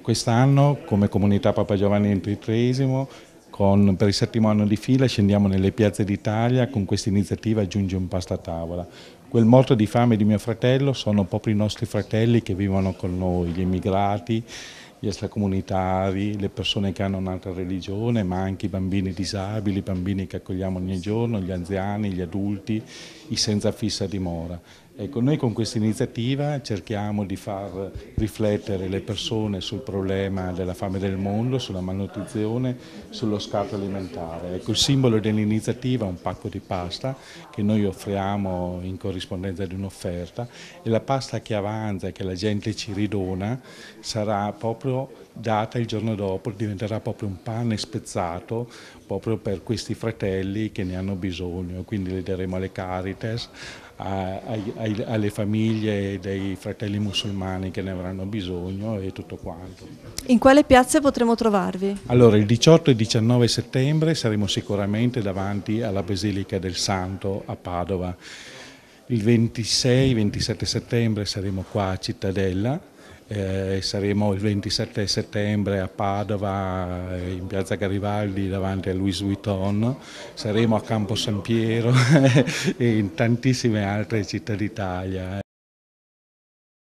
Quest'anno come comunità Papa Giovanni XXIII con, per il settimo anno di fila scendiamo nelle piazze d'Italia con questa iniziativa Aggiunge un pasta a tavola. Quel morto di fame di mio fratello sono proprio i nostri fratelli che vivono con noi, gli emigrati, gli extracomunitari, le persone che hanno un'altra religione, ma anche i bambini disabili, i bambini che accogliamo ogni giorno, gli anziani, gli adulti, i senza fissa dimora. Ecco, noi con questa iniziativa cerchiamo di far riflettere le persone sul problema della fame del mondo, sulla malnutrizione, sullo scarto alimentare. Ecco, il simbolo dell'iniziativa è un pacco di pasta che noi offriamo in corrispondenza di un'offerta e la pasta che avanza e che la gente ci ridona sarà proprio data il giorno dopo, diventerà proprio un pane spezzato proprio per questi fratelli che ne hanno bisogno. Quindi le daremo alle Caritas, ai ai, alle famiglie dei fratelli musulmani che ne avranno bisogno e tutto quanto. In quale piazza potremo trovarvi? Allora il 18 e 19 settembre saremo sicuramente davanti alla Basilica del Santo a Padova. Il 26-27 settembre saremo qua a Cittadella eh, saremo il 27 settembre a Padova eh, in piazza Garibaldi davanti a Louis Vuitton, saremo a Campo San Piero e in tantissime altre città d'Italia.